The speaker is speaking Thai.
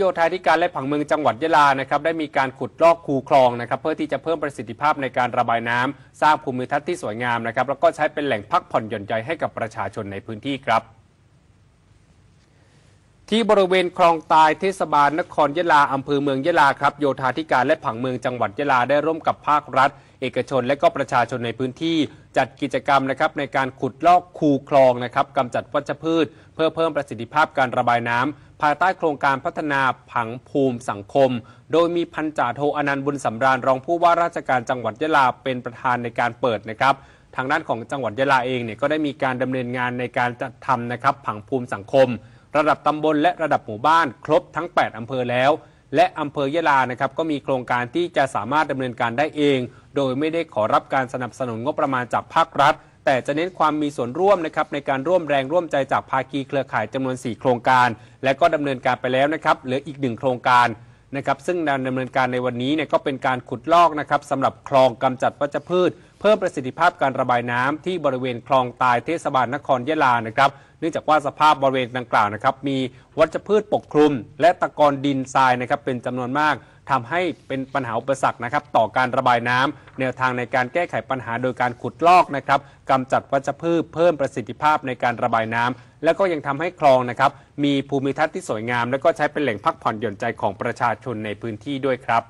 โยธาธิการและผังเมืองจังหวัดยะลา นะครับ ได้มีการขุดลอกคูคลองนะครับ เพื่อที่จะเพิ่มประสิทธิภาพในการระบายน้ำ สร้างภูมิทัศน์ที่สวยงามนะครับ แล้วก็ใช้เป็นแหล่งพักผ่อนหย่อนใจให้กับประชาชนในพื้นที่ครับที่บริเวณคลองตายเทศบาลนครยะลาอำเภอเมืองยะลาครับโยธาธิการและผังเมืองจังหวัดยะลาได้ร่วมกับภาครัฐ เอกชนและก็ประชาชนในพื้นที่จัดกิจกรรมนะครับในการขุดลอกคูคลองนะครับกำจัดวัชพืช เพื่อเพิ่มประสิทธิภาพการระบายน้ำภายใต้โครงการพัฒนาผังภูมิสังคม โดยมีพันจ่าโทอนันต์บุญสำราญรองผู้ว่าราชการจังหวัดยะลาเป็นประธานในการเปิดนะครับ ทางด้านของจังหวัดยะลาเองเนี่ยก็ได้มีการดำเนินงานในการจัดทำนะครับผังภูมิสังคมระดับตำบลและระดับหมู่บ้าน ครบทั้ง 8อำเภอแล้ว และอำเภอยะลานะครับก็มีโครงการที่จะสามารถดำเนินการได้เอง โดยไม่ได้ขอรับการสนับสนุนงบประมาณจากภาครัฐ แต่จะเน้นความมีส่วนร่วมนะครับในการร่วมแรงร่วมใจจากภาคีเครือข่ายจำนวน4โครงการ และก็ดำเนินการไปแล้วนะครับเหลืออีกหนึ่งโครงการนะครับซึ่งการดำเนินการในวันนี้เนี่ยก็เป็นการขุดลอกนะครับสำหรับคลองกำจัดวัชพืชเพิ่มประสิทธิภาพการระบายน้ำที่บริเวณคลองตายเทศบาลนครยะลานะครับ เนื่องจากว่าสภาพบริเวณดังกล่าวนะครับมีวัชพืชปกคลุม และตะกอนดินทรายนะครับ เป็นจำนวนมาก ทำให้เป็นปัญหาอุปสรรคนะครับต่อการระบายน้ำแนวทางในการแก้ไขปัญหาโดยการขุดลอกนะครับกำจัดวัชพืชเพิ่มประสิทธิภาพในการระบายน้ำ และก็ยังทำให้คลองนะครับมีภูมิทัศน์ที่สวยงาม และก็ใช้เป็นแหล่งพักผ่อนหย่อนใจของประชาชนในพื้นที่ด้วยครับ